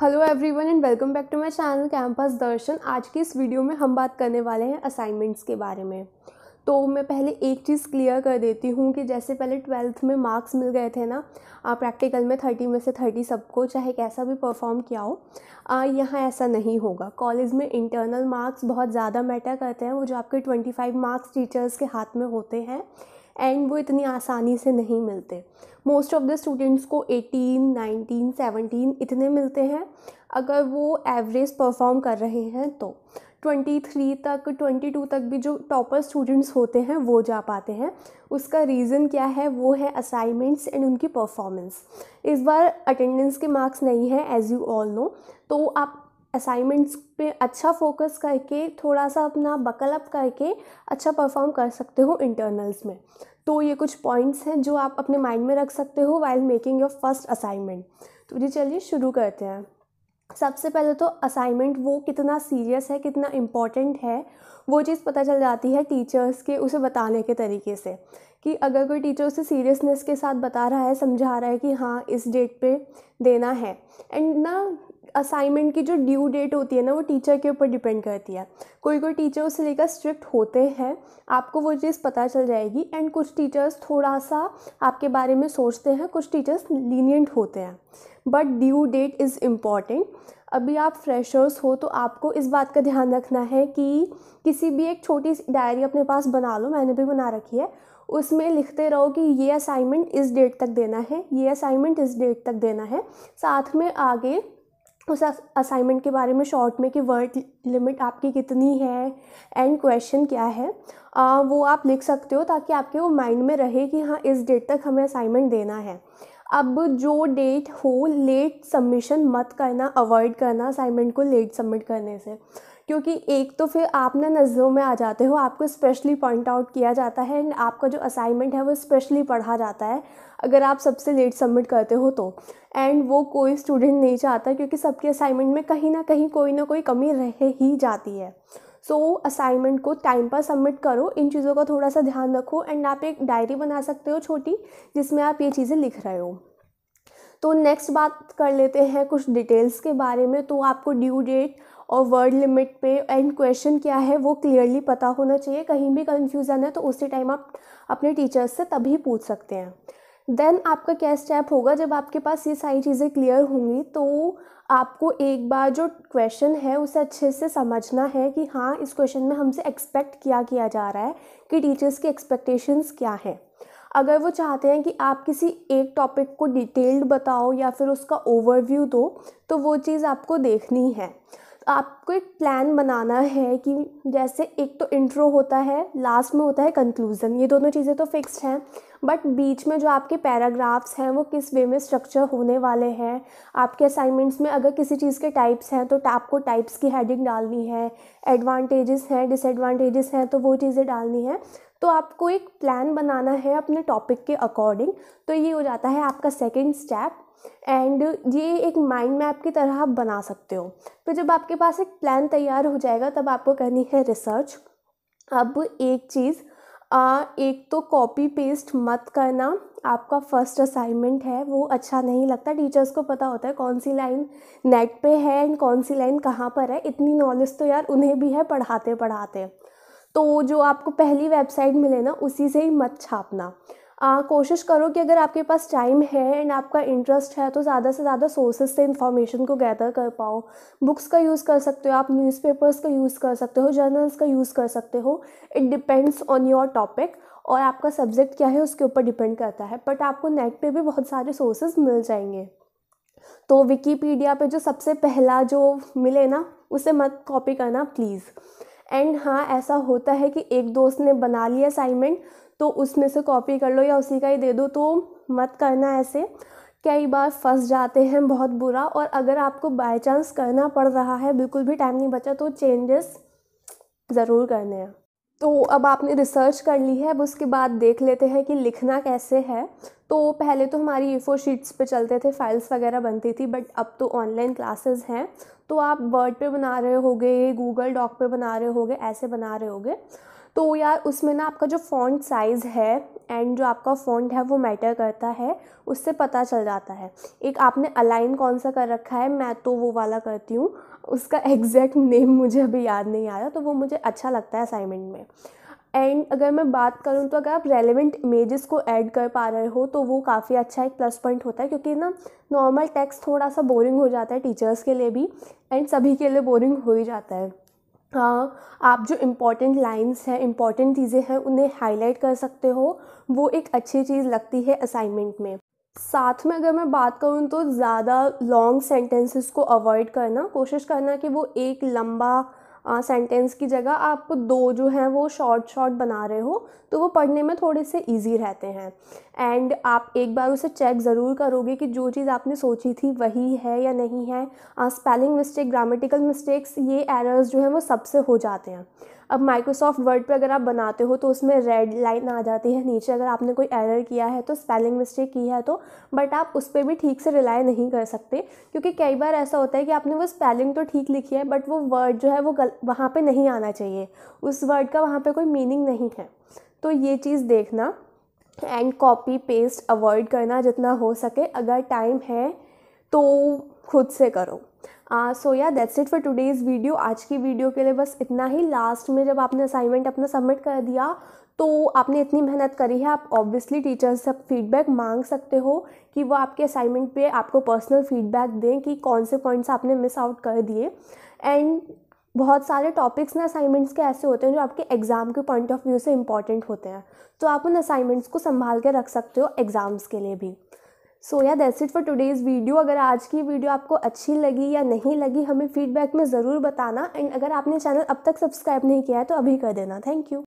hello everyone and welcome back to my channel campus Darshan आज की इस वीडियो में हम बात करने वाले हैं असाइनमेंट्स के बारे में तो मैं पहले एक चीज़ क्लियर कर देती हूँ कि जैसे पहले ट्वेल्थ में मार्क्स मिल गए थे ना आप प्रैक्टिकल में थर्टी में से थर्टी सबको चाहे कैसा भी परफॉर्म किया हो यहाँ ऐसा नहीं होगा कॉलेज में इंटरनल मार्क्स बहुत ज़्यादा मैटर करते हैं वो जो आपके ट्वेंटी फाइव मार्क्स टीचर्स के हाथ में होते हैं एंड वो इतनी आसानी से नहीं मिलते मोस्ट ऑफ़ द स्टूडेंट्स को 18, 19, 17 इतने मिलते हैं अगर वो एवरेज परफॉर्म कर रहे हैं तो 23 तक 22 तक भी जो टॉपर स्टूडेंट्स होते हैं वो जा पाते हैं उसका रीज़न क्या है वो है असाइनमेंट्स एंड उनकी परफॉर्मेंस इस बार अटेंडेंस के मार्क्स नहीं है एज़ यू ऑल नो तो आप असाइनमेंट्स पे अच्छा फोकस करके थोड़ा सा अपना बकल अप करके अच्छा परफॉर्म कर सकते हो इंटरनल्स में तो ये कुछ पॉइंट्स हैं जो आप अपने माइंड में रख सकते हो while making your first assignment तो जी चलिए शुरू करते हैं सबसे पहले तो असाइनमेंट वो कितना सीरियस है कितना इम्पॉर्टेंट है वो चीज़ पता चल जाती है टीचर्स के उसे बताने के तरीके से कि अगर कोई टीचर उसे सीरियसनेस के साथ बता रहा है समझा रहा है कि हाँ इस डेट पे देना है एंड ना असाइनमेंट की जो ड्यू डेट होती है ना वो टीचर के ऊपर डिपेंड करती है कोई कोई टीचर उससे लेकर स्ट्रिक्ट होते हैं आपको वो चीज़ पता चल जाएगी एंड कुछ टीचर्स थोड़ा सा आपके बारे में सोचते हैं कुछ टीचर्स लीनियंट होते हैं but due date is important अभी आप फ्रेशर्स हो तो आपको इस बात का ध्यान रखना है कि किसी भी एक छोटी सी डायरी अपने पास बना लो मैंने भी बना रखी है उसमें लिखते रहो कि ये असाइनमेंट इस डेट तक देना है ये असाइनमेंट इस डेट तक देना है साथ में आगे उस असाइनमेंट के बारे में शॉर्ट में कि वर्ड लिमिट आपकी कितनी है एंड क्वेश्चन क्या है आ, वो आप लिख सकते हो ताकि आपके वो माइंड में रहे कि हाँ इस डेट तक हमें असाइनमेंट देना है अब जो डेट हो लेट सबमिशन मत करना अवॉइड करना असाइनमेंट को लेट सबमिट करने से क्योंकि एक तो फिर आप ना नज़रों में आ जाते हो आपको स्पेशली पॉइंट आउट किया जाता है एंड आपका जो असाइनमेंट है वो स्पेशली पढ़ा जाता है अगर आप सबसे लेट सबमिट करते हो तो एंड वो कोई स्टूडेंट नहीं चाहता क्योंकि सबके असाइनमेंट में कहीं ना कहीं कोई ना कोई कमी रह ही जाती है सो so, असाइनमेंट को टाइम पर सबमिट करो इन चीज़ों का थोड़ा सा ध्यान रखो एंड आप एक डायरी बना सकते हो छोटी जिसमें आप ये चीज़ें लिख रहे हो तो नेक्स्ट बात कर लेते हैं कुछ डिटेल्स के बारे में तो आपको ड्यू डेट और वर्ड लिमिट पे एंड क्वेश्चन क्या है वो क्लियरली पता होना चाहिए कहीं भी कन्फ्यूज़न है तो उसी टाइम आप अपने टीचर्स से तभी पूछ सकते हैं देन आपका क्या स्टेप होगा जब आपके पास ये सारी चीज़ें क्लियर होंगी तो आपको एक बार जो क्वेश्चन है उसे अच्छे से समझना है कि हाँ इस क्वेश्चन में हमसे एक्सपेक्ट क्या किया जा रहा है कि टीचर्स की एक्सपेक्टेशंस क्या हैं अगर वो चाहते हैं कि आप किसी एक टॉपिक को डिटेल्ड बताओ या फिर उसका ओवरव्यू दो तो वो चीज़ आपको देखनी है आपको एक प्लान बनाना है कि जैसे एक तो इंट्रो होता है लास्ट में होता है कंक्लूज़न ये दोनों चीज़ें तो फिक्स्ड हैं बट बीच में जो आपके पैराग्राफ्स हैं वो किस वे में स्ट्रक्चर होने वाले हैं आपके असाइनमेंट्स में अगर किसी चीज़ के टाइप्स हैं तो आपको टाइप्स की हेडिंग डालनी है एडवांटेजेस हैं डिसएडवांटेजेस हैं तो वो चीज़ें डालनी है तो आपको एक प्लान बनाना है अपने टॉपिक के अकॉर्डिंग तो ये हो जाता है आपका सेकेंड स्टेप एंड ये एक माइंड मैप की तरह आप बना सकते हो फिर तो जब आपके पास एक प्लान तैयार हो जाएगा तब आपको करनी है रिसर्च अब एक चीज़ आ, एक तो कॉपी पेस्ट मत करना आपका फर्स्ट असाइनमेंट है वो अच्छा नहीं लगता टीचर्स को पता होता है कौन सी लाइन नेट पे है एंड कौन सी लाइन कहाँ पर है इतनी नॉलेज तो यार उन्हें भी है पढ़ाते पढ़ाते तो जो आपको पहली वेबसाइट मिले ना उसी से ही मत छापना आ, कोशिश करो कि अगर आपके पास टाइम है एंड आपका इंटरेस्ट है तो ज़्यादा से ज़्यादा सोर्सेज से इन्फॉर्मेशन को गैदर कर पाओ बुक्स का यूज़ कर सकते हो आप न्यूज़पेपर्स का यूज़ कर सकते हो जर्नल्स का यूज़ कर सकते हो it depends on your topic और आपका सब्जेक्ट क्या है उसके ऊपर डिपेंड करता है बट आपको नेट पे भी बहुत सारे सोर्सेज मिल जाएंगे तो विकीपीडिया पे जो सबसे पहला जो मिले ना उसे मत कॉपी करना प्लीज़ एंड हाँ ऐसा होता है कि एक दोस्त ने बना लिया असाइनमेंट तो उसमें से कॉपी कर लो या उसी का ही दे दो तो मत करना ऐसे कई बार फंस जाते हैं बहुत बुरा और अगर आपको बाय चांस करना पड़ रहा है बिल्कुल भी टाइम नहीं बचा तो चेंजेस ज़रूर करने हैं तो अब आपने रिसर्च कर ली है अब उसके बाद देख लेते हैं कि लिखना कैसे है तो पहले तो हमारी ए फोर शीट्स पे चलते थे फाइल्स वगैरह बनती थी बट अब तो ऑनलाइन क्लासेस हैं तो आप वर्ड पे बना रहे होगे गूगल डॉक पे बना रहे होगे ऐसे बना रहे होगे तो यार उसमें ना आपका जो फ़ॉन्ट साइज़ है एंड जो आपका फ़ॉन्ट है वो मैटर करता है उससे पता चल जाता है एक आपने अलाइन कौन सा कर रखा है मैं तो वो वाला करती हूँ उसका एग्जैक्ट नेम मुझे अभी याद नहीं आ रहा तो वो मुझे अच्छा लगता है असाइनमेंट में एंड अगर मैं बात करूँ तो अगर आप रेलिवेंट इमेजेस को ऐड कर पा रहे हो तो वो काफ़ी अच्छा एक प्लस पॉइंट होता है क्योंकि ना नॉर्मल टेक्स्ट थोड़ा सा बोरिंग हो जाता है टीचर्स के लिए भी एंड सभी के लिए बोरिंग हो ही जाता है हाँ, आप जो इम्पॉर्टेंट लाइन्स हैं इम्पॉर्टेंट चीज़ें हैं उन्हें हाईलाइट कर सकते हो वो एक अच्छी चीज़ लगती है असाइनमेंट में साथ में अगर मैं बात करूँ तो ज़्यादा लॉन्ग सेंटेंसेस को अवॉइड करना कोशिश करना कि वो एक लंबा सेंटेंस की जगह आप दो जो हैं वो शॉर्ट शॉर्ट बना रहे हो तो वो पढ़ने में थोड़े से इजी रहते हैं एंड आप एक बार उसे चेक ज़रूर करोगे कि जो चीज़ आपने सोची थी वही है या नहीं है स्पेलिंग मिस्टेक ग्रामेटिकल मिस्टेक्स ये एरर्स जो हैं वो सबसे हो जाते हैं अब माइक्रोसॉफ्ट वर्ड पर अगर आप बनाते हो तो उसमें रेड लाइन आ जाती है नीचे अगर आपने कोई एरर किया है तो स्पेलिंग मिस्टेक की है तो बट आप उस पर भी ठीक से रिलाई नहीं कर सकते क्योंकि कई बार ऐसा होता है कि आपने वो स्पेलिंग तो ठीक लिखी है बट वो वर्ड जो है वो गल वहाँ पे नहीं आना चाहिए उस वर्ड का वहाँ पे कोई मीनिंग नहीं है तो ये चीज़ देखना एंड कॉपी पेस्ट अवॉइड करना जितना हो सके अगर टाइम है तो खुद से करो so yeah that's it for today's video आज की वीडियो के लिए बस इतना ही लास्ट में जब आपने असाइनमेंट अपना सबमिट कर दिया तो आपने इतनी मेहनत करी है आप ऑब्वियसली टीचर्स से फीडबैक मांग सकते हो कि वो आपके असाइनमेंट पे आपको पर्सनल फीडबैक दें कि कौन से पॉइंट्स आपने मिस आउट कर दिए एंड बहुत सारे टॉपिक्स ना असाइनमेंट्स के ऐसे होते हैं जो आपके एग्ज़ाम के पॉइंट ऑफ व्यू से इंपॉर्टेंट होते हैं तो आप उन असाइनमेंट्स को संभाल के रख सकते हो एग्ज़ाम्स के लिए भी so yeah that's it for today's video अगर आज की वीडियो आपको अच्छी लगी या नहीं लगी हमें फीडबैक में ज़रूर बताना एंड अगर आपने चैनल अब तक सब्सक्राइब नहीं किया है तो अभी कर देना थैंक यू